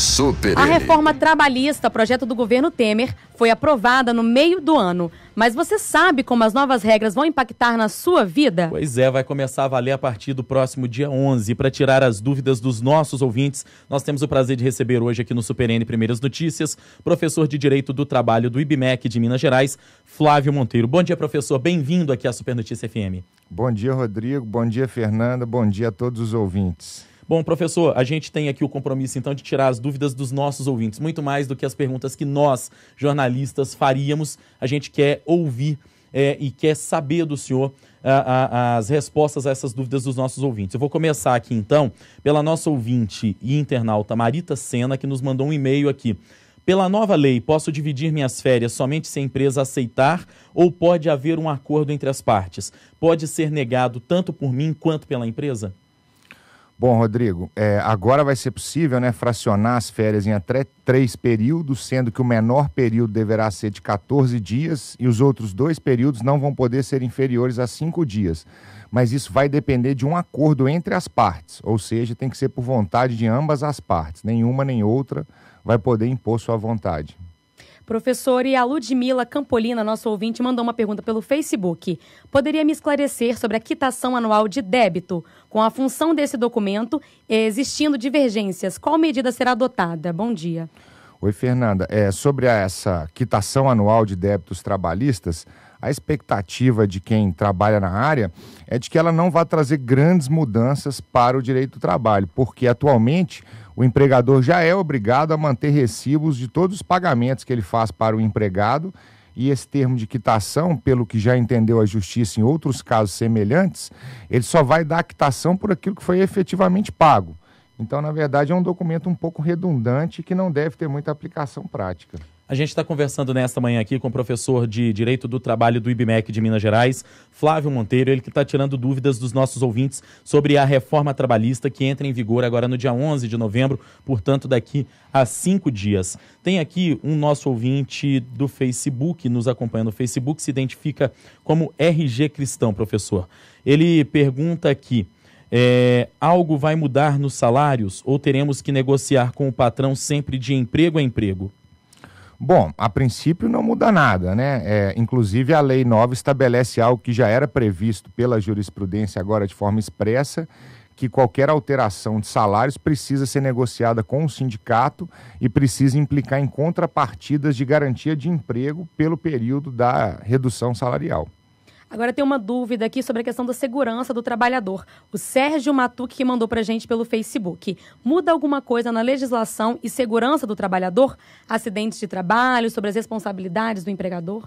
Super a reforma trabalhista, projeto do governo Temer, foi aprovada no meio do ano. Mas você sabe como as novas regras vão impactar na sua vida? Pois é, vai começar a valer a partir do próximo dia 11. Para tirar as dúvidas dos nossos ouvintes, nós temos o prazer de receber hoje aqui no Super N Primeiras Notícias, professor de Direito do Trabalho do IBMEC de Minas Gerais, Flávio Monteiro. Bom dia, professor. Bem-vindo aqui à Super Notícia FM. Bom dia, Rodrigo. Bom dia, Fernanda. Bom dia a todos os ouvintes. Bom, professor, a gente tem aqui o compromisso, então, de tirar as dúvidas dos nossos ouvintes, muito mais do que as perguntas que nós, jornalistas, faríamos. A gente quer ouvir é, e quer saber do senhor a, a, as respostas a essas dúvidas dos nossos ouvintes. Eu vou começar aqui, então, pela nossa ouvinte e internauta Marita Sena, que nos mandou um e-mail aqui. Pela nova lei, posso dividir minhas férias somente se a empresa aceitar ou pode haver um acordo entre as partes? Pode ser negado tanto por mim quanto pela empresa? Bom, Rodrigo, é, agora vai ser possível né, fracionar as férias em até três períodos, sendo que o menor período deverá ser de 14 dias e os outros dois períodos não vão poder ser inferiores a cinco dias. Mas isso vai depender de um acordo entre as partes, ou seja, tem que ser por vontade de ambas as partes. Nenhuma nem outra vai poder impor sua vontade. Professor, e a Ludmila Campolina, nosso ouvinte, mandou uma pergunta pelo Facebook. Poderia me esclarecer sobre a quitação anual de débito? Com a função desse documento, existindo divergências, qual medida será adotada? Bom dia. Oi, Fernanda. É, sobre essa quitação anual de débitos trabalhistas, a expectativa de quem trabalha na área é de que ela não vá trazer grandes mudanças para o direito do trabalho, porque atualmente o empregador já é obrigado a manter recibos de todos os pagamentos que ele faz para o empregado e esse termo de quitação, pelo que já entendeu a justiça em outros casos semelhantes, ele só vai dar quitação por aquilo que foi efetivamente pago. Então, na verdade, é um documento um pouco redundante que não deve ter muita aplicação prática. A gente está conversando nesta manhã aqui com o professor de Direito do Trabalho do IBMEC de Minas Gerais, Flávio Monteiro, ele que está tirando dúvidas dos nossos ouvintes sobre a reforma trabalhista que entra em vigor agora no dia 11 de novembro, portanto, daqui a cinco dias. Tem aqui um nosso ouvinte do Facebook, nos acompanha no Facebook, se identifica como RG Cristão, professor. Ele pergunta aqui. É, algo vai mudar nos salários ou teremos que negociar com o patrão sempre de emprego a emprego? Bom, a princípio não muda nada, né? É, inclusive, a lei nova estabelece algo que já era previsto pela jurisprudência, agora de forma expressa, que qualquer alteração de salários precisa ser negociada com o sindicato e precisa implicar em contrapartidas de garantia de emprego pelo período da redução salarial. Agora tem uma dúvida aqui sobre a questão da segurança do trabalhador. O Sérgio Matuque que mandou pra gente pelo Facebook. Muda alguma coisa na legislação e segurança do trabalhador? Acidentes de trabalho, sobre as responsabilidades do empregador?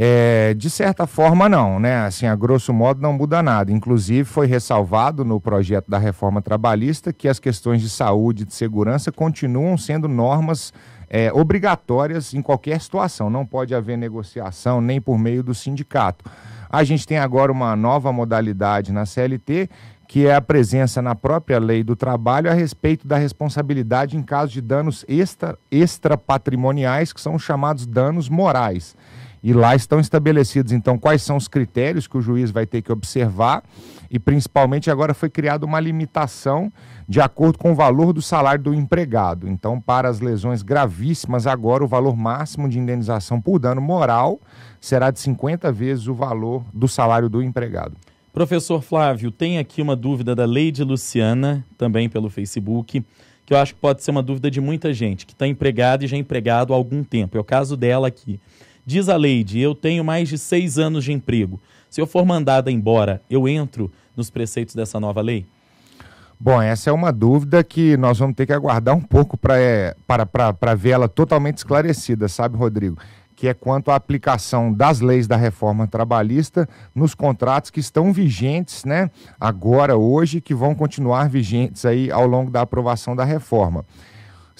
É, de certa forma, não, né? Assim, a grosso modo, não muda nada. Inclusive, foi ressalvado no projeto da reforma trabalhista que as questões de saúde e de segurança continuam sendo normas é, obrigatórias em qualquer situação, não pode haver negociação nem por meio do sindicato. A gente tem agora uma nova modalidade na CLT, que é a presença na própria lei do trabalho a respeito da responsabilidade em caso de danos extra, extra patrimoniais, que são chamados danos morais. E lá estão estabelecidos, então, quais são os critérios que o juiz vai ter que observar, e principalmente agora foi criada uma limitação de acordo com o valor do salário do empregado. Então, para as lesões gravíssimas, agora o valor máximo de indenização por dano moral será de 50 vezes o valor do salário do empregado. Professor Flávio, tem aqui uma dúvida da Lady Luciana, também pelo Facebook, que eu acho que pode ser uma dúvida de muita gente que está empregada e já é empregado há algum tempo. É o caso dela aqui. Diz a Leide, eu tenho mais de seis anos de emprego. Se eu for mandada embora, eu entro nos preceitos dessa nova lei? Bom, essa é uma dúvida que nós vamos ter que aguardar um pouco é, para, para, para ver ela totalmente esclarecida, sabe, Rodrigo? Que é quanto à aplicação das leis da reforma trabalhista nos contratos que estão vigentes, né, agora, hoje, que vão continuar vigentes aí ao longo da aprovação da reforma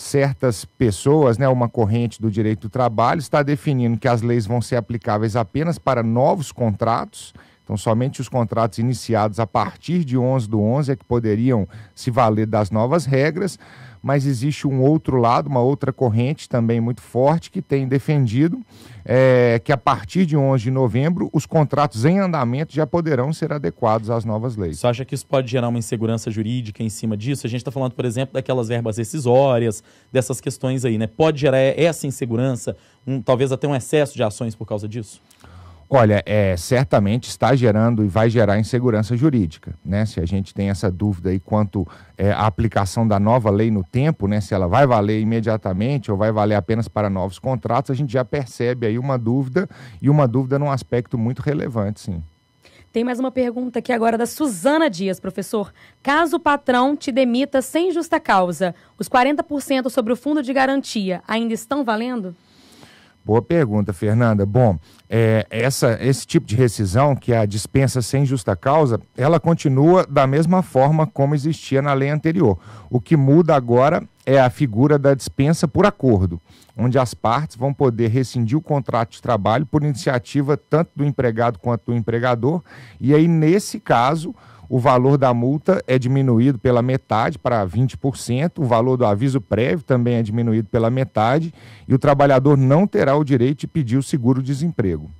certas pessoas, né, uma corrente do direito do trabalho, está definindo que as leis vão ser aplicáveis apenas para novos contratos. Então, somente os contratos iniciados a partir de 11 do 11 é que poderiam se valer das novas regras mas existe um outro lado, uma outra corrente também muito forte que tem defendido é, que a partir de 11 de novembro os contratos em andamento já poderão ser adequados às novas leis. Você acha que isso pode gerar uma insegurança jurídica em cima disso? A gente está falando, por exemplo, daquelas verbas rescisórias, dessas questões aí, né? Pode gerar essa insegurança, um, talvez até um excesso de ações por causa disso? Olha, é, certamente está gerando e vai gerar insegurança jurídica, né? Se a gente tem essa dúvida aí quanto é, à aplicação da nova lei no tempo, né? Se ela vai valer imediatamente ou vai valer apenas para novos contratos, a gente já percebe aí uma dúvida e uma dúvida num aspecto muito relevante, sim. Tem mais uma pergunta aqui agora da Suzana Dias, professor. Caso o patrão te demita sem justa causa, os 40% sobre o fundo de garantia ainda estão valendo? Boa pergunta, Fernanda. Bom, é, essa, esse tipo de rescisão, que é a dispensa sem justa causa, ela continua da mesma forma como existia na lei anterior. O que muda agora é a figura da dispensa por acordo, onde as partes vão poder rescindir o contrato de trabalho por iniciativa tanto do empregado quanto do empregador, e aí, nesse caso, o valor da multa é diminuído pela metade para 20%, o valor do aviso prévio também é diminuído pela metade e o trabalhador não terá o direito de pedir o seguro-desemprego.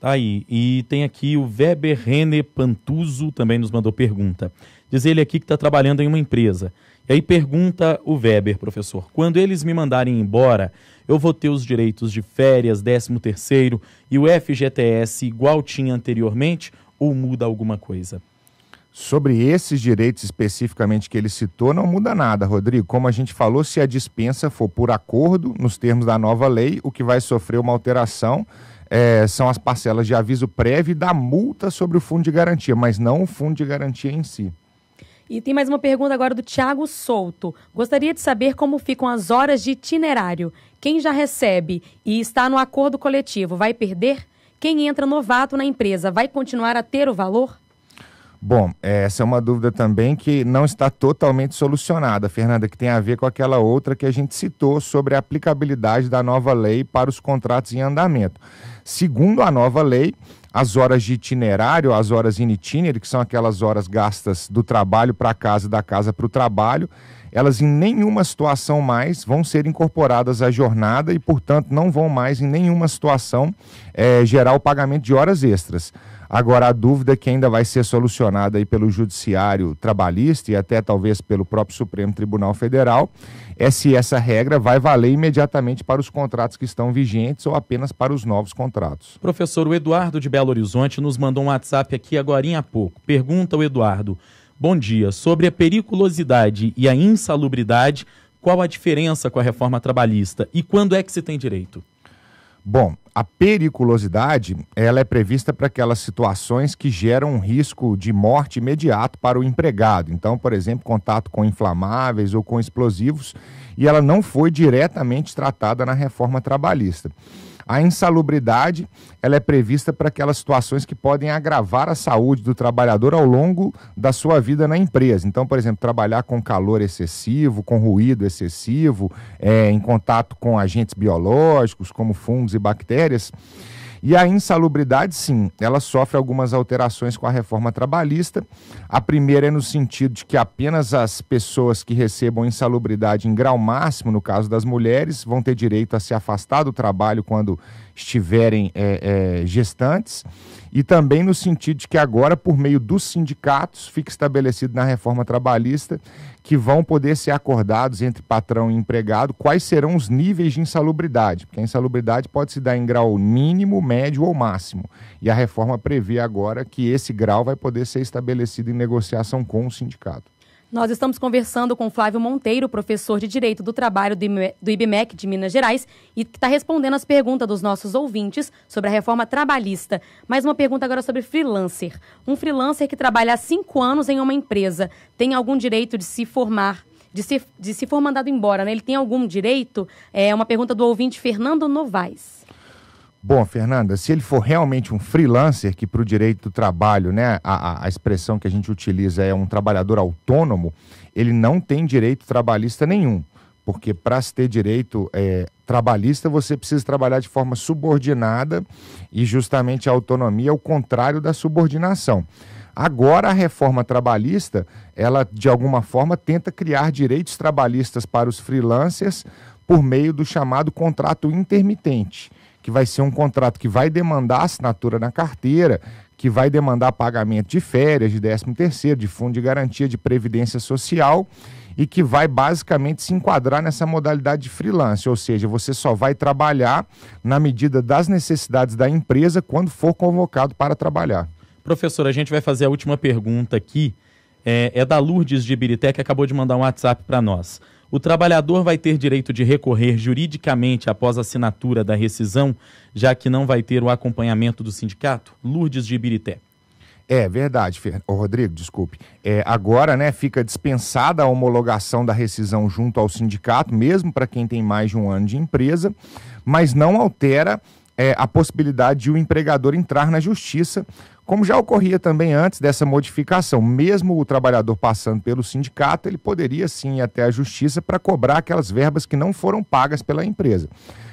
Tá aí. E tem aqui o Weber René Pantuso também nos mandou pergunta. Diz ele aqui que está trabalhando em uma empresa. E aí pergunta o Weber, professor, quando eles me mandarem embora, eu vou ter os direitos de férias, 13 terceiro e o FGTS igual tinha anteriormente ou muda alguma coisa? Sobre esses direitos especificamente que ele citou, não muda nada, Rodrigo. Como a gente falou, se a dispensa for por acordo, nos termos da nova lei, o que vai sofrer uma alteração é, são as parcelas de aviso prévio e da multa sobre o fundo de garantia, mas não o fundo de garantia em si. E tem mais uma pergunta agora do Tiago Souto. Gostaria de saber como ficam as horas de itinerário. Quem já recebe e está no acordo coletivo vai perder? Quem entra novato na empresa vai continuar a ter o valor? Bom, é, essa é uma dúvida também que não está totalmente solucionada, Fernanda, que tem a ver com aquela outra que a gente citou sobre a aplicabilidade da nova lei para os contratos em andamento. Segundo a nova lei, as horas de itinerário, as horas in itinere, que são aquelas horas gastas do trabalho para casa casa, da casa para o trabalho, elas em nenhuma situação mais vão ser incorporadas à jornada e, portanto, não vão mais em nenhuma situação é, gerar o pagamento de horas extras. Agora, a dúvida é que ainda vai ser solucionada aí pelo Judiciário Trabalhista e até talvez pelo próprio Supremo Tribunal Federal é se essa regra vai valer imediatamente para os contratos que estão vigentes ou apenas para os novos contratos. Professor, o Eduardo de Belo Horizonte nos mandou um WhatsApp aqui agora há pouco. Pergunta o Eduardo: Bom dia, sobre a periculosidade e a insalubridade, qual a diferença com a reforma trabalhista e quando é que se tem direito? Bom, a periculosidade ela é prevista para aquelas situações que geram um risco de morte imediato para o empregado. Então, por exemplo, contato com inflamáveis ou com explosivos, e ela não foi diretamente tratada na reforma trabalhista. A insalubridade ela é prevista para aquelas situações que podem agravar a saúde do trabalhador ao longo da sua vida na empresa. Então, por exemplo, trabalhar com calor excessivo, com ruído excessivo, é, em contato com agentes biológicos, como fungos e bactérias. E a insalubridade, sim, ela sofre algumas alterações com a reforma trabalhista. A primeira é no sentido de que apenas as pessoas que recebam insalubridade em grau máximo, no caso das mulheres, vão ter direito a se afastar do trabalho quando estiverem é, é, gestantes, e também no sentido de que agora, por meio dos sindicatos, fica estabelecido na reforma trabalhista que vão poder ser acordados entre patrão e empregado quais serão os níveis de insalubridade, porque a insalubridade pode se dar em grau mínimo, médio ou máximo. E a reforma prevê agora que esse grau vai poder ser estabelecido em negociação com o sindicato. Nós estamos conversando com Flávio Monteiro, professor de Direito do Trabalho do IBMEC de Minas Gerais, e que está respondendo as perguntas dos nossos ouvintes sobre a reforma trabalhista. Mais uma pergunta agora sobre freelancer. Um freelancer que trabalha há cinco anos em uma empresa tem algum direito de se formar, de se, de se for mandado embora, né? Ele tem algum direito? É uma pergunta do ouvinte Fernando Novaes. Bom, Fernanda, se ele for realmente um freelancer, que para o direito do trabalho, né, a, a, expressão que a gente utiliza é um trabalhador autônomo, ele não tem direito trabalhista nenhum. Porque para se ter direito é, trabalhista, você precisa trabalhar de forma subordinada e justamente a autonomia é o contrário da subordinação. Agora a reforma trabalhista, ela de alguma forma tenta criar direitos trabalhistas para os freelancers por meio do chamado contrato intermitente que vai ser um contrato que vai demandar assinatura na carteira, que vai demandar pagamento de férias, de 13 terceiro, de fundo de garantia, de previdência social e que vai basicamente se enquadrar nessa modalidade de freelance, ou seja, você só vai trabalhar na medida das necessidades da empresa quando for convocado para trabalhar. Professor, a gente vai fazer a última pergunta aqui. É, é da Lourdes de Ibirité, que acabou de mandar um WhatsApp para nós. O trabalhador vai ter direito de recorrer juridicamente após a assinatura da rescisão, já que não vai ter o acompanhamento do sindicato? Lourdes de Ibirité. É verdade, Fer... Rodrigo, desculpe. É, agora, né, fica dispensada a homologação da rescisão junto ao sindicato, mesmo para quem tem mais de um ano de empresa, mas não altera é, a possibilidade de o empregador entrar na justiça como já ocorria também antes dessa modificação, mesmo o trabalhador passando pelo sindicato, ele poderia sim ir até a justiça para cobrar aquelas verbas que não foram pagas pela empresa.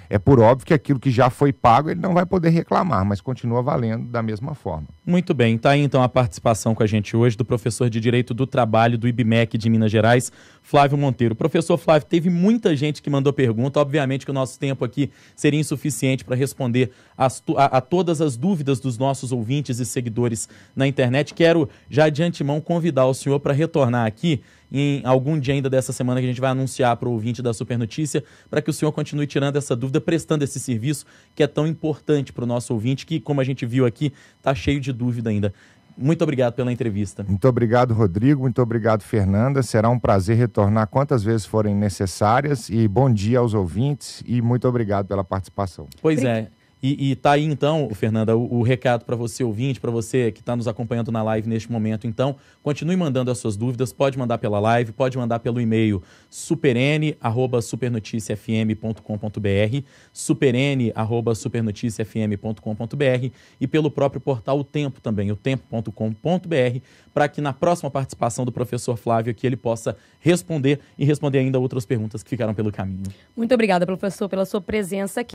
É por óbvio que aquilo que já foi pago ele não vai poder reclamar, mas continua valendo da mesma forma. Muito bem, está aí então a participação com a gente hoje do professor de Direito do Trabalho do IBMEC de Minas Gerais, Flávio Monteiro. Professor Flávio, teve muita gente que mandou pergunta, obviamente que o nosso tempo aqui seria insuficiente para responder as, a, a todas as dúvidas dos nossos ouvintes e seguidores na internet. Quero já de antemão convidar o senhor para retornar aqui em algum dia ainda dessa semana que a gente vai anunciar para o ouvinte da Super Notícia, para que o senhor continue tirando essa dúvida, prestando esse serviço que é tão importante para o nosso ouvinte, que, como a gente viu aqui, está cheio de dúvida ainda. Muito obrigado pela entrevista. Muito obrigado, Rodrigo. Muito obrigado, Fernanda. Será um prazer retornar quantas vezes forem necessárias. E bom dia aos ouvintes e muito obrigado pela participação. Pois é. E, e tá aí então, Fernanda, o, o recado para você ouvinte, para você que está nos acompanhando na live neste momento. Então, continue mandando as suas dúvidas, pode mandar pela live, pode mandar pelo e-mail supern@supernoticiafm.com.br, supern@supernoticiafm.com.br e pelo próprio portal O Tempo também, o tempo.com.br, para que na próxima participação do professor Flávio aqui ele possa responder e responder ainda outras perguntas que ficaram pelo caminho. Muito obrigada, professor, pela sua presença aqui.